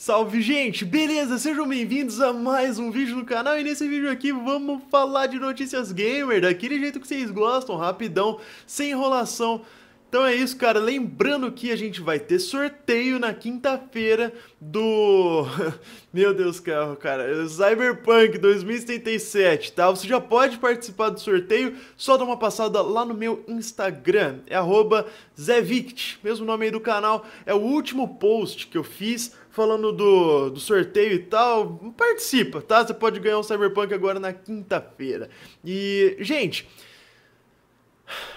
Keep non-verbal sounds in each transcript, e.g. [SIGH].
Salve gente, beleza? Sejam bem-vindos a mais um vídeo do canal e nesse vídeo aqui vamos falar de notícias gamer, daquele jeito que vocês gostam, rapidão, sem enrolação. Então é isso, cara. Lembrando que a gente vai ter sorteio na quinta-feira do. [LAUGHS] Meu Deus, carro, cara. Cyberpunk 2077, tá? Você já pode participar do sorteio, só dá uma passada lá no meu Instagram. É Zevict, mesmo nome aí do canal. É o último post que eu fiz falando do, do sorteio e tal, participa, tá? Você pode ganhar um Cyberpunk agora na quinta-feira. E, gente,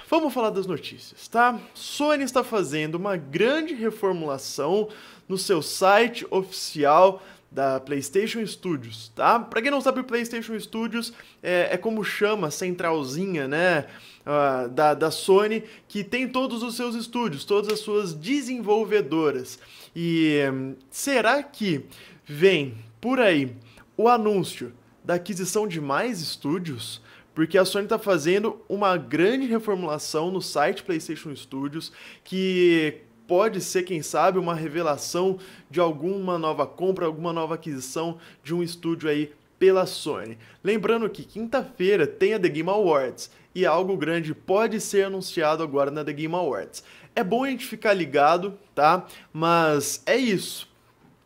Vamos falar das notícias, tá? Sony está fazendo uma grande reformulação no seu site oficial da PlayStation Studios, tá? Para quem não sabe, o PlayStation Studios é, é como chama a centralzinha, né? Uh, da, da Sony, que tem todos os seus estúdios, todas as suas desenvolvedoras. E hum, será que vem por aí o anúncio da aquisição de mais estúdios? porque a Sony está fazendo uma grande reformulação no site PlayStation Studios que pode ser, quem sabe, uma revelação de alguma nova compra, alguma nova aquisição de um estúdio aí pela Sony. Lembrando que quinta-feira tem a The Game Awards e algo grande pode ser anunciado agora na The Game Awards. É bom a gente ficar ligado, tá? Mas é isso.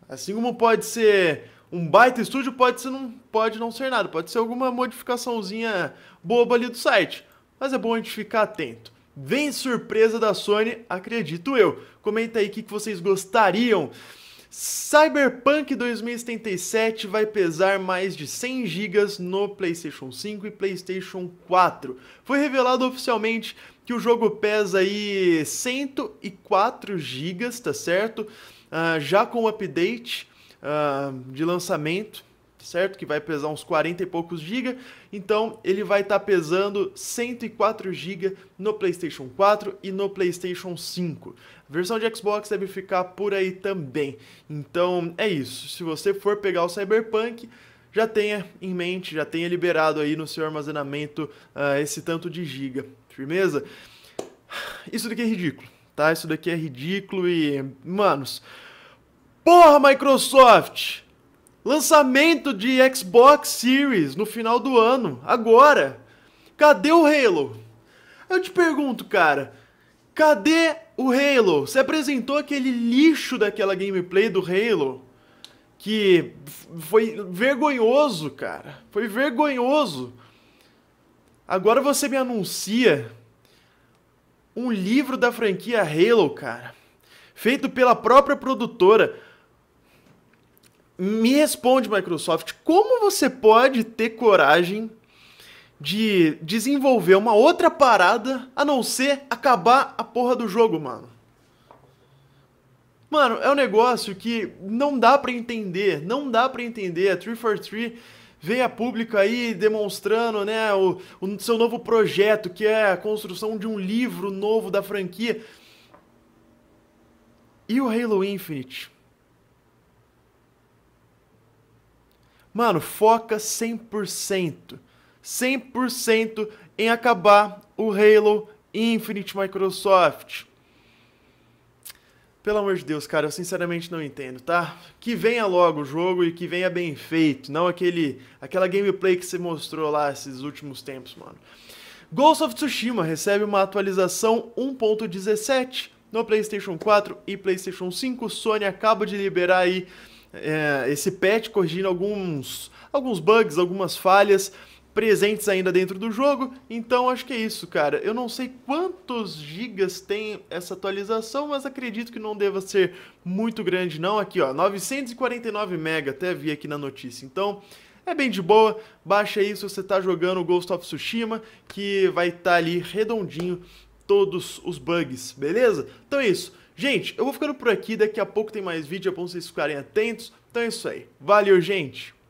Assim como pode ser um baita estúdio, pode, ser, não, pode não ser nada, pode ser alguma modificaçãozinha boba ali do site. Mas é bom a gente ficar atento. Vem surpresa da Sony, acredito eu. Comenta aí o que vocês gostariam Cyberpunk 2077 vai pesar mais de 100 GB no PlayStation 5 e PlayStation 4. Foi revelado oficialmente que o jogo pesa aí 104 GB, tá certo? Uh, já com o update uh, de lançamento certo? Que vai pesar uns 40 e poucos GB. Então ele vai estar tá pesando 104 GB no PlayStation 4 e no PlayStation 5. A versão de Xbox deve ficar por aí também. Então é isso. Se você for pegar o Cyberpunk, já tenha em mente, já tenha liberado aí no seu armazenamento uh, esse tanto de gigas Firmeza? Isso daqui é ridículo, tá? Isso daqui é ridículo e. Manos. Porra, Microsoft! Lançamento de Xbox Series no final do ano, agora. Cadê o Halo? Eu te pergunto, cara, cadê o Halo? Você apresentou aquele lixo daquela gameplay do Halo? Que foi vergonhoso, cara. Foi vergonhoso. Agora você me anuncia um livro da franquia Halo, cara. Feito pela própria produtora. Me responde, Microsoft, como você pode ter coragem de desenvolver uma outra parada a não ser acabar a porra do jogo, mano? Mano, é um negócio que não dá para entender, não dá para entender. A 343 veio a público aí demonstrando, né, o, o seu novo projeto, que é a construção de um livro novo da franquia. E o Halo Infinite? Mano, foca 100%. 100% em acabar o Halo Infinite Microsoft. Pelo amor de Deus, cara, eu sinceramente não entendo, tá? Que venha logo o jogo e que venha bem feito, não aquele aquela gameplay que você mostrou lá esses últimos tempos, mano. Ghost of Tsushima recebe uma atualização 1.17 no PlayStation 4 e PlayStation 5. Sony acaba de liberar aí é, esse patch corrigindo alguns, alguns bugs, algumas falhas presentes ainda dentro do jogo. Então acho que é isso, cara. Eu não sei quantos gigas tem essa atualização, mas acredito que não deva ser muito grande não. Aqui, ó, 949 mega, até vi aqui na notícia. Então, é bem de boa, baixa aí se você tá jogando Ghost of Tsushima, que vai estar tá ali redondinho todos os bugs, beleza? Então é isso. Gente, eu vou ficando por aqui, daqui a pouco tem mais vídeo, é bom vocês ficarem atentos. Então é isso aí. Valeu, gente!